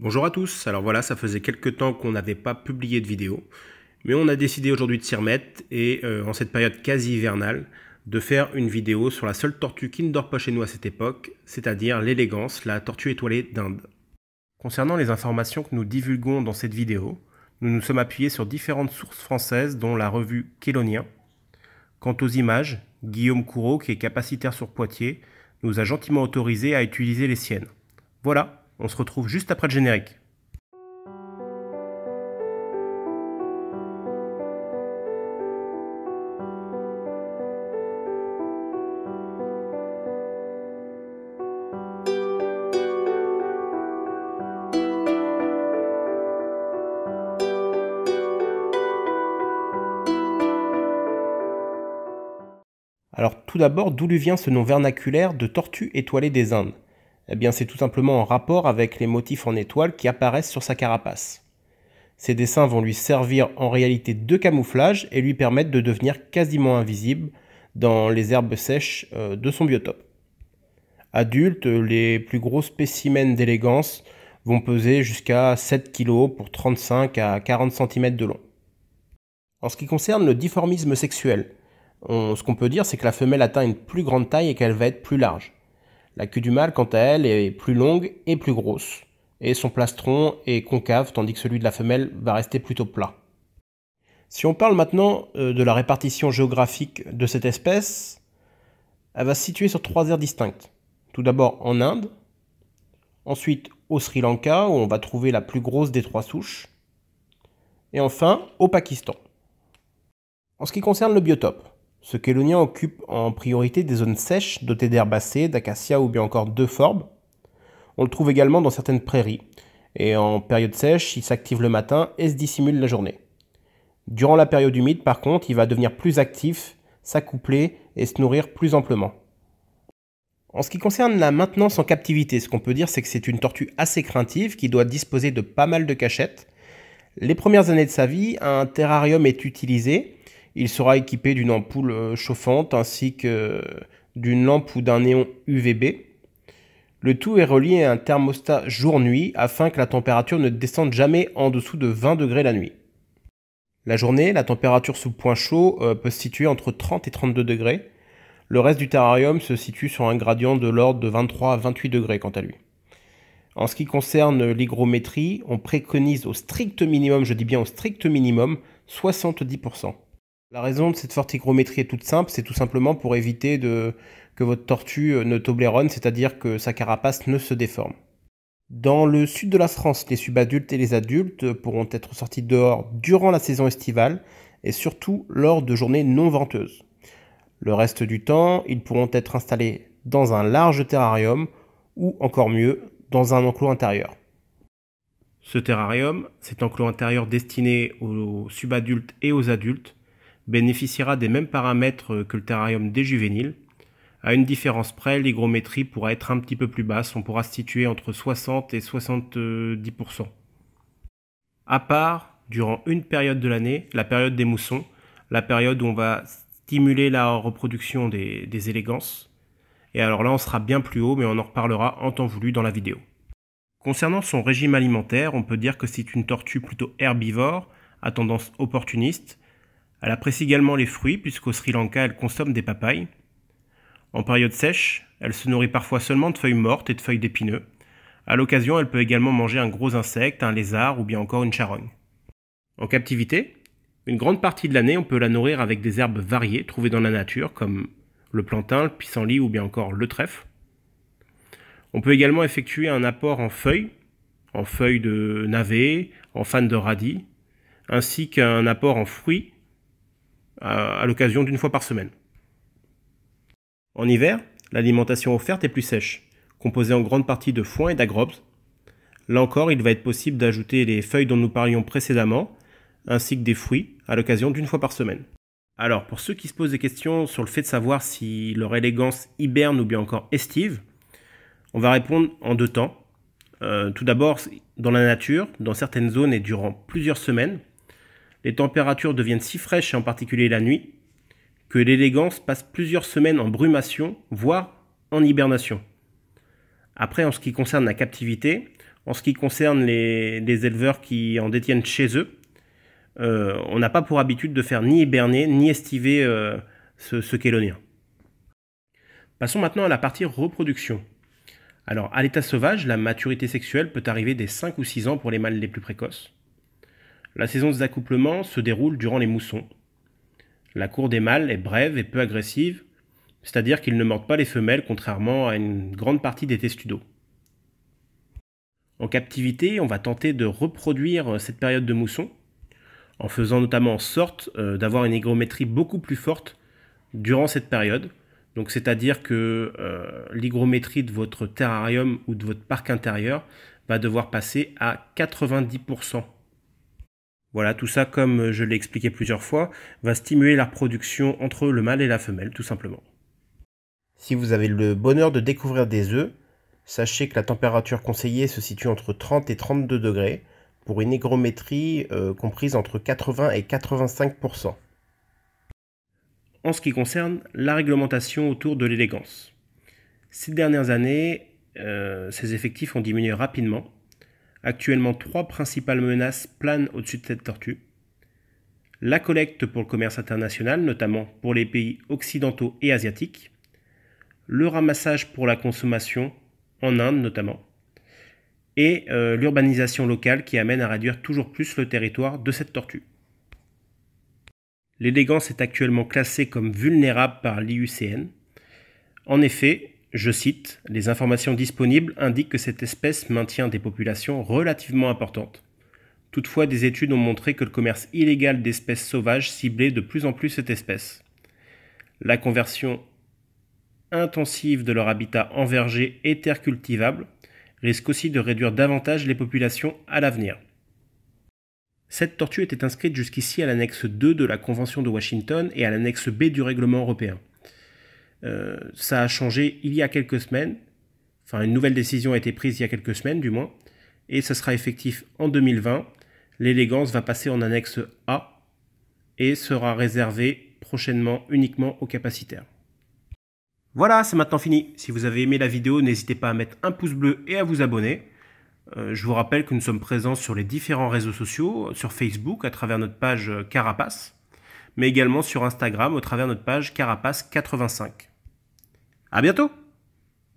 Bonjour à tous, alors voilà, ça faisait quelques temps qu'on n'avait pas publié de vidéo, mais on a décidé aujourd'hui de s'y remettre et euh, en cette période quasi hivernale, de faire une vidéo sur la seule tortue qui ne dort pas chez nous à cette époque, c'est-à-dire l'élégance, la tortue étoilée d'Inde. Concernant les informations que nous divulguons dans cette vidéo, nous nous sommes appuyés sur différentes sources françaises dont la revue Kélonien. Quant aux images, Guillaume Couraud, qui est capacitaire sur Poitiers, nous a gentiment autorisé à utiliser les siennes. Voilà, on se retrouve juste après le générique. Alors tout d'abord, d'où lui vient ce nom vernaculaire de tortue étoilée des Indes eh bien, c'est tout simplement en rapport avec les motifs en étoile qui apparaissent sur sa carapace. Ces dessins vont lui servir en réalité de camouflage et lui permettre de devenir quasiment invisible dans les herbes sèches euh, de son biotope. Adultes, les plus gros spécimens d'élégance vont peser jusqu'à 7 kg pour 35 à 40 cm de long. En ce qui concerne le difformisme sexuel, ce qu'on peut dire c'est que la femelle atteint une plus grande taille et qu'elle va être plus large. La queue du mâle, quant à elle, est plus longue et plus grosse, et son plastron est concave tandis que celui de la femelle va rester plutôt plat. Si on parle maintenant euh, de la répartition géographique de cette espèce, elle va se situer sur trois aires distinctes. Tout d'abord en Inde, ensuite au Sri Lanka où on va trouver la plus grosse des trois souches, et enfin au Pakistan. En ce qui concerne le biotope, ce chélonien occupe en priorité des zones sèches dotées d'herbacées, d'acacias ou bien encore forbes. On le trouve également dans certaines prairies, et en période sèche, il s'active le matin et se dissimule la journée. Durant la période humide, par contre, il va devenir plus actif, s'accoupler et se nourrir plus amplement. En ce qui concerne la maintenance en captivité, ce qu'on peut dire, c'est que c'est une tortue assez craintive qui doit disposer de pas mal de cachettes. Les premières années de sa vie, un terrarium est utilisé il sera équipé d'une ampoule euh, chauffante ainsi que euh, d'une lampe ou d'un néon UVB. Le tout est relié à un thermostat jour-nuit afin que la température ne descende jamais en dessous de 20 degrés la nuit. La journée, la température sous point chaud euh, peut se situer entre 30 et 32 degrés. Le reste du terrarium se situe sur un gradient de l'ordre de 23 à 28 degrés quant à lui. En ce qui concerne l'hygrométrie, on préconise au strict minimum, je dis bien au strict minimum, 70%. La raison de cette hygrométrie est toute simple, c'est tout simplement pour éviter que votre tortue euh, ne tobleronne, c'est-à-dire que sa carapace ne se déforme. Dans le sud de la France, les subadultes et les adultes euh, pourront être sortis dehors durant la saison estivale et surtout lors de journées non venteuses. Le reste du temps, ils pourront être installés dans un large terrarium ou encore mieux, dans un enclos intérieur. Ce terrarium, cet enclos intérieur destiné aux subadultes et aux adultes, bénéficiera des mêmes paramètres que le terrarium des juvéniles. À une différence près, l'hygrométrie pourra être un petit peu plus basse, on pourra situer entre 60 et 70%. À part, durant une période de l'année, la période des moussons, la période où on va stimuler la reproduction des, des élégances. Et alors là, on sera bien plus haut, mais on en reparlera en temps voulu dans la vidéo. Concernant son régime alimentaire, on peut dire que c'est une tortue plutôt herbivore, à tendance opportuniste, elle apprécie également les fruits, puisqu'au Sri Lanka, elle consomme des papayes. En période sèche, elle se nourrit parfois seulement de feuilles mortes et de feuilles d'épineux. À l'occasion, elle peut également manger un gros insecte, un lézard ou bien encore une charogne. En captivité, une grande partie de l'année, on peut la nourrir avec des herbes variées trouvées dans la nature, comme le plantain, le pissenlit ou bien encore le trèfle. On peut également effectuer un apport en feuilles, en feuilles de navet, en fan de radis, ainsi qu'un apport en fruits à, l'occasion d'une fois par semaine. En hiver, l'alimentation offerte est plus sèche, composée en grande partie de foin et d'agrobes. Là encore, il va être possible d'ajouter les feuilles dont nous parlions précédemment, ainsi que des fruits, à l'occasion d'une fois par semaine. Alors, pour ceux qui se posent des questions sur le fait de savoir si leur élégance hiberne ou bien encore estive, on va répondre en deux temps. Euh, tout d'abord, dans la nature, dans certaines zones et durant plusieurs semaines, les températures deviennent si fraîches, et en particulier la nuit, que l'élégance passe plusieurs semaines en brumation, voire en hibernation. Après, en ce qui concerne la captivité, en ce qui concerne les, éleveurs qui en détiennent chez eux, euh, on n'a pas pour habitude de faire ni hiberner ni estiver euh, ce, ce Passons maintenant à la partie reproduction. Alors, à l'état sauvage, la maturité sexuelle peut arriver dès 5 ou 6 ans pour les mâles les plus précoces. La saison des accouplements se déroule durant les moussons. La cour des mâles est brève et peu agressive, c'est-à-dire qu'ils ne mordent pas les femelles contrairement à une grande partie des testudos. En captivité, on va tenter de reproduire euh, cette période de mousson, en faisant notamment en sorte euh, d'avoir une hygrométrie beaucoup plus forte durant cette période. Donc c'est-à-dire que euh, l'hygrométrie de votre terrarium ou de votre parc intérieur va devoir passer à 90% voilà, tout ça, comme euh, je l'ai expliqué plusieurs fois, va stimuler la reproduction entre le mâle et la femelle, tout simplement. Si vous avez le bonheur de découvrir des œufs, sachez que la température conseillée se situe entre 30 et 32 degrés pour une hygrométrie euh, comprise entre 80 et 85 En ce qui concerne la réglementation autour de l'élégance, ces dernières années, euh, ces effectifs ont diminué rapidement Actuellement, trois principales menaces planent au-dessus de cette tortue. La collecte pour le commerce international, notamment pour les pays occidentaux et asiatiques. Le ramassage pour la consommation, en Inde notamment. Et euh, l'urbanisation locale qui amène à réduire toujours plus le territoire de cette tortue. L'élégance est actuellement classée comme vulnérable par l'IUCN. En effet, je cite, les informations disponibles indiquent que cette espèce maintient des populations relativement importantes. Toutefois, des études ont montré que le commerce illégal d'espèces sauvages ciblait de plus en plus cette espèce. La conversion intensive de leur habitat en verger et terres cultivables risque aussi de réduire davantage les populations à l'avenir. Cette tortue était inscrite jusqu'ici à l'annexe 2 de la Convention de Washington et à l'annexe B du règlement européen. Euh, ça a changé il y a quelques semaines. Enfin, une nouvelle décision a été prise il y a quelques semaines, du moins. Et ça sera effectif en 2020. L'élégance va passer en annexe A et sera réservée prochainement uniquement aux capacitaires. Voilà, c'est maintenant fini. Si vous avez aimé la vidéo, n'hésitez pas à mettre un pouce bleu et à vous abonner. Euh, je vous rappelle que nous sommes présents sur les différents réseaux sociaux, sur Facebook à travers notre page Carapace, mais également sur Instagram au travers notre page Carapace85. À bientôt